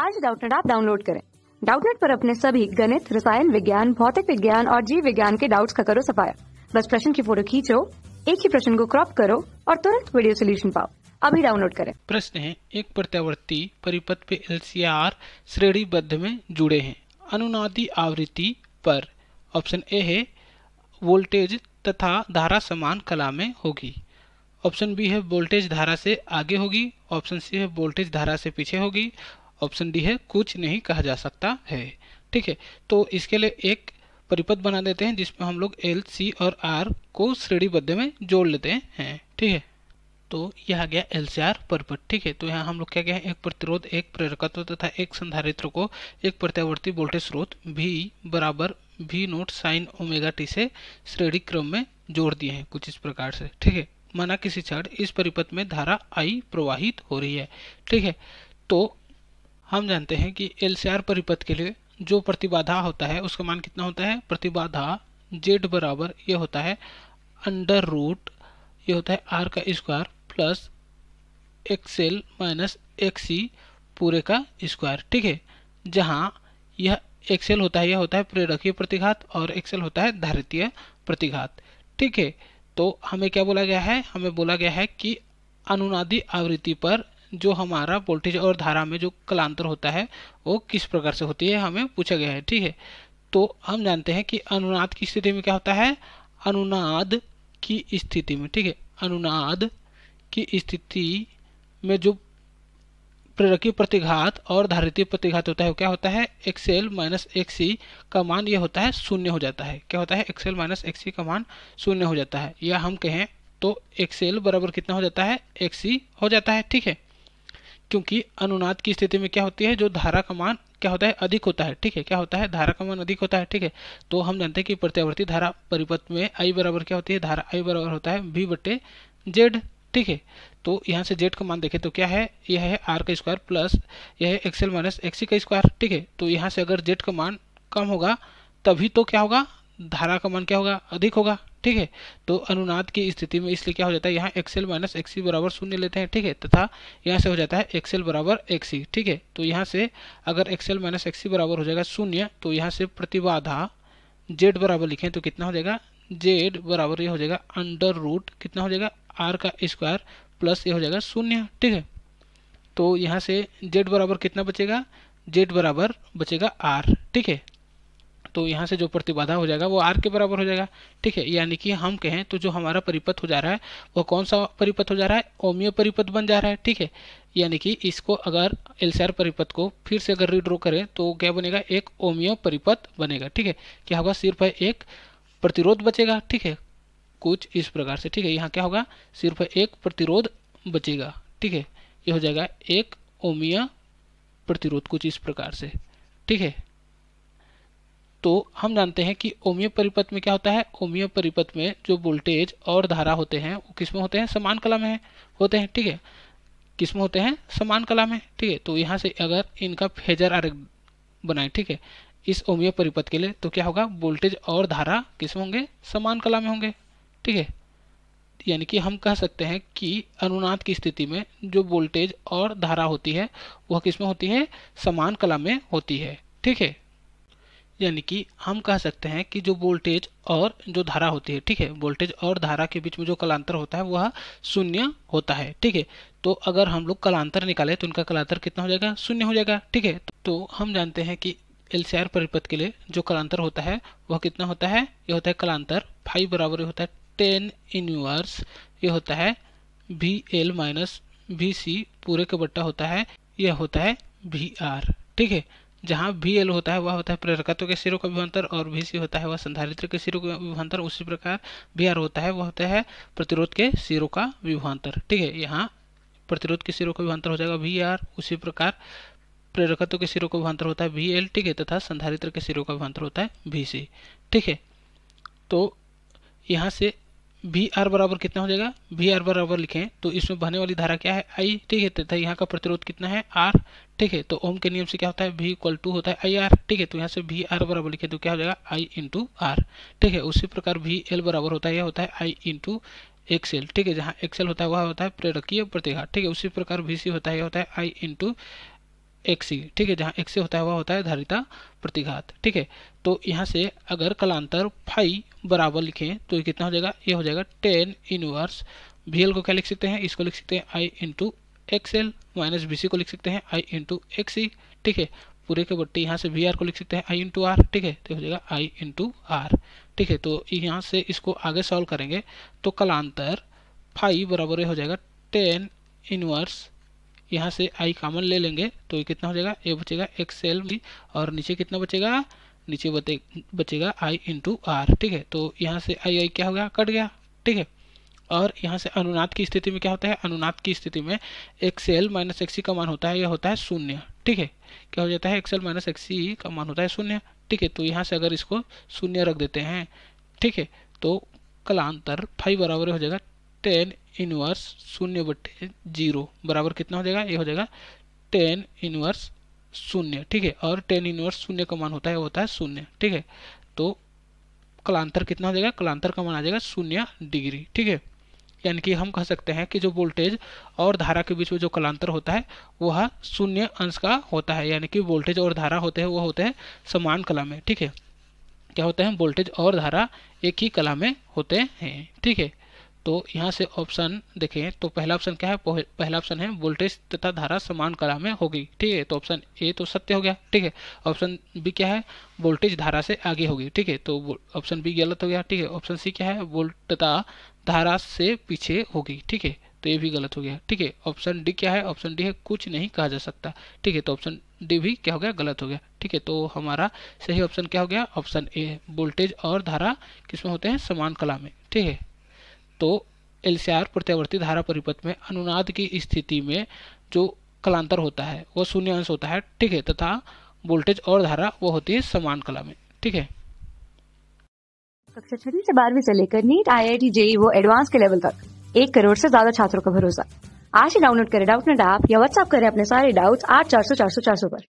आज डाउटनेट आप डाउनलोड करें डाउटनेट पर अपने सभी गणित रसायन विज्ञान भौतिक विज्ञान और जीव विज्ञान के डाउट्स का करो सफाया बस प्रश्न की फोटो खींचो एक ही प्रश्न को क्रॉप करो और तुरंत वीडियो सोल्यूशन पाओ अभी डाउनलोड करें प्रश्न है एक प्रत्यावर्ती परिपथ पे एलसीआर श्रेणीबद्ध में जुड़े हैं अनुनादी आवृत्ति पर ऑप्शन ए है वोल्टेज तथा धारा समान कला में होगी ऑप्शन बी है वोल्टेज धारा से आगे होगी ऑप्शन सी है वोल्टेज धारा से पीछे होगी ऑप्शन डी है कुछ नहीं कहा जा सकता है ठीक है तो इसके लिए एक परिपथ बना देते हैं जिसमें हम लोग एल सी और आर को श्रेणीबद्ध में जोड़ लेते हैं ठीक है तो यह आ गया एल सी आर परिपथ ठीक है तो यहाँ हम लोग क्या क्या एक प्रतिरोध एक प्रेरकत्व तथा एक संधारित्र को एक प्रत्यावर्ती वोल्टेज स्रोत भी बराबर भी नोट साइन ओमेगा टी से श्रेणी क्रम में जोड़ दिए हैं कुछ इस प्रकार से ठीक है माना किसी क्षण इस परिपथ में धारा आई प्रवाहित हो रही है ठीक है तो हम जानते हैं कि एल परिपथ के लिए जो प्रतिबाधा होता है उसका मान कितना होता है प्रतिबाधा जेड बराबर ये होता है अंडर रूट ये होता है आर का square plus X L minus X पूरे का स्क्वायर ठीक है जहाँ यह एक्सेल होता है यह होता है प्रेरकीय प्रतिघात और एक्सेल होता है धारितीय प्रतिघात ठीक है तो हमें क्या बोला गया है हमें बोला गया है कि अनुनादी आवृत्ति पर जो हमारा वोल्टेज और धारा में जो कलांतर होता है वो किस प्रकार से होती है हमें पूछा गया है ठीक है तो हम जानते हैं कि अनुनाद की स्थिति में क्या होता है अनुनाद की स्थिति में ठीक है अनुनाद की स्थिति में जो प्रेरकीय प्रतिघात और धारितीय प्रतिघात होता है वो क्या होता है एक्सेल माइनस एक्सी का मान ये होता है शून्य हो जाता है क्या होता है एक्सेल माइनस एक्सी का मान शून्य हो जाता है या हम कहें तो एक्सेल बराबर कितना हो जाता है एक्सी हो जाता है ठीक है क्योंकि अनुनाद की स्थिति में क्या होती है जो धारा का मान क्या होता है अधिक होता है ठीक है क्या होता है धारा का मान अधिक होता है ठीक है तो हम जानते हैं कि प्रत्यावर्ती धारा परिपथ में आई बराबर क्या होती है धारा आई बराबर होता है वी बटे जेड ठीक है तो यहाँ से जेड का मान देखें तो क्या है यह है आर का स्क्वायर प्लस यह है एक्सएल माइनस एक्सी का स्क्वायर ठीक है तो यहाँ से अगर जेड का मान कम होगा तभी तो क्या होगा धारा का मान क्या होगा अधिक होगा ठीक है तो अनुनाद की स्थिति में इसलिए क्या हो जाता है यहाँ एक्सेल माइनस एक्सी बराबर शून्य लेते हैं ठीक है तथा यहाँ से हो जाता है एक्सेल बराबर एक्सी ठीक है तो यहाँ से अगर एक्सेल माइनस एक्सी बराबर हो जाएगा शून्य तो यहाँ से प्रतिबाधा जेड बराबर लिखें तो कितना हो जाएगा जेड बराबर ये हो जाएगा अंडर रूट कितना हो जाएगा आर का स्क्वायर प्लस ये हो जाएगा शून्य ठीक है तो यहाँ से जेड बराबर कितना बचेगा जेड बराबर बचेगा आर ठीक है तो यहाँ से जो प्रतिबाधा हो जाएगा वो आर के बराबर हो जाएगा ठीक है यानी कि हम कहें तो जो हमारा परिपथ हो जा रहा है वो कौन सा परिपथ हो जा रहा है ओमियो परिपथ बन जा रहा है ठीक है यानी कि इसको अगर एलसीआर परिपथ को फिर से अगर रिड्रॉ करें तो क्या बनेगा एक ओमियो परिपथ बनेगा ठीक है क्या होगा सिर्फ एक प्रतिरोध बचेगा ठीक है कुछ इस प्रकार से ठीक है यहाँ क्या होगा सिर्फ एक प्रतिरोध बचेगा ठीक है ये हो जाएगा एक ओमिया प्रतिरोध कुछ इस प्रकार से ठीक है तो हम जानते हैं कि ओमियो परिपथ में क्या होता है ओमियो परिपथ में जो वोल्टेज और धारा होते हैं वो किसमें होते हैं समान कला में होते हैं ठीक है किसमें होते हैं समान कला में ठीक है तो यहाँ से अगर इनका फेजर आरेख बनाए ठीक है इस ओमियो परिपथ के लिए तो क्या होगा वोल्टेज और धारा किसमें होंगे समान कला में होंगे ठीक है यानी कि हम कह सकते हैं कि अनुनाद की स्थिति में जो वोल्टेज और धारा होती है वह किसमें होती है समान कला में होती है ठीक है यानी कि हम कह सकते हैं कि जो वोल्टेज और जो धारा होती है ठीक है वोल्टेज और धारा के बीच में जो कलांतर होता है वह शून्य होता है ठीक है तो अगर हम लोग कलांतर निकाले तो उनका कलांतर कितना हो जाएगा शून्य हो जाएगा ठीक है तो हम जानते हैं कि एल सी आर परिपथ के लिए जो कलांतर होता है वह कितना होता है यह होता है कलांतर फाइव बराबर होता है टेन इनवर्स ये होता है V L minus V C पूरे का बट्टा होता है यह होता है वी आर ठीक है जहाँ भी एल होता है वह होता है प्रेरकत्व के सिरों का विभवान्तर और भी सी होता है वह संधारित्र के सिरों का विभवान्तर उसी प्रकार भी आर होता है वह होता है प्रतिरोध के सिरों का विभवान्तर ठीक है यहाँ प्रतिरोध के सिरों का विभवान्तर हो जाएगा वी आर उसी प्रकार प्रेरकत्व के सिरों का विभवान्तर होता है वी एल ठीक है तथा संधारित्र के सिरों का विभवान्तर होता है वी सी ठीक है तो यहाँ से वी आर बराबर कितना हो जाएगा वी आर बराबर लिखें तो इसमें बहने वाली धारा क्या है आई ठीक है तथा यहाँ का प्रतिरोध कितना है आर ठीक है तो ओम के नियम से क्या होता है वी इक्वल टू होता है आई आर ठीक है तो यहाँ से वी आर बराबर लिखे तो क्या हो जाएगा आई इंटू आर ठीक है उसी प्रकार वी एल बराबर होता है यह होता है आई इंटू एक्सेल ठीक है जहाँ एक्सेल होता है वह होता है प्रेरकीय प्रतिघा ठीक है उसी प्रकार वी सी होता है यह होता है आई इंटू एक्सी ठीक है जहाँ एक्सी होता है वह होता है धारिता प्रतिघात ठीक है तो यहाँ से अगर कलांतर फाइ बराबर लिखें तो कितना हो जाएगा ये हो जाएगा टेन इनवर्स वी एल को क्या लिख सकते हैं इसको लिख सकते हैं I into X L minus B C को लिख सकते हैं आई इंटू एक्स सी ठीक है पूरे के बट्टे यहाँ से वी आर को लिख सकते हैं आई इंटू आर ठीक है तो हो जाएगा आई इंटू आर ठीक है तो यहाँ से इसको आगे सॉल्व करेंगे तो कलांतर फाइव बराबर हो जाएगा टेन इनवर्स यहाँ से आई कामन ले लेंगे तो ये कितना हो जाएगा ये बचेगा एक्स एल और नीचे कितना बचेगा नीचे बचेगा आई इंटू आर ठीक है तो यहाँ से आई आई क्या हो गया कट गया ठीक है और यहाँ से अनुनाद की स्थिति में क्या होता है अनुनाद की स्थिति में एक्सेल माइनस एक्सी का मान होता है यह होता है शून्य ठीक है क्या हो जाता है एक्सेल माइनस एक्सी का मान होता है शून्य ठीक है तो यहाँ से अगर इसको शून्य रख देते हैं ठीक है तो कलांतर फाइव बराबर हो जाएगा टेन इनवर्स शून्य बटे जीरो बराबर कितना हो जाएगा ये हो जाएगा टेन इनवर्स शून्य ठीक है और टेन इनवर्स शून्य का मान होता है होता है शून्य ठीक है तो कलांतर कितना हो जाएगा कलांतर का मान आ जाएगा शून्य डिग्री ठीक है यानी कि हम कह सकते हैं कि जो वोल्टेज और धारा के बीच में जो कलांतर होता है वह शून्य अंश का होता है यानी कि वोल्टेज और धारा होते हैं वह होते हैं समान कला में ठीक है क्या होते हैं वोल्टेज और धारा एक ही कला में होते हैं ठीक है तो यहाँ से ऑप्शन देखें तो पहला ऑप्शन क्या है पहला ऑप्शन है वोल्टेज तथा धारा समान कला में होगी ठीक है तो ऑप्शन ए तो सत्य हो गया ठीक है ऑप्शन बी क्या है वोल्टेज धारा से आगे होगी ठीक है तो ऑप्शन बी गलत हो गया ठीक है ऑप्शन सी क्या है वोल्ट तथा धारा से पीछे होगी ठीक है तो ये भी गलत हो गया ठीक है ऑप्शन डी क्या है ऑप्शन डी है कुछ नहीं कहा जा सकता ठीक है तो ऑप्शन डी भी क्या हो गया गलत हो गया ठीक है तो हमारा सही ऑप्शन क्या हो गया ऑप्शन ए वोल्टेज और धारा किसमें होते हैं समान कला में ठीक है तो एल प्रत्यावर्ती धारा परिपथ में अनुनाद की स्थिति में जो कलांतर होता है वह शून्य अंश होता है ठीक है तथा वोल्टेज और धारा वो होती है समान कला में ठीक है कक्षा छठी से बारहवीं से लेकर NEET I I T JEE वो एडवांस के लेवल तक एक करोड़ से ज्यादा छात्रों का भरोसा आज ही डाउनलोड करें डाउट नेट ऐप या व्हाट्सएप करें अपने सारे डाउट्स आठ चार सौ चार सौ चार सौ पर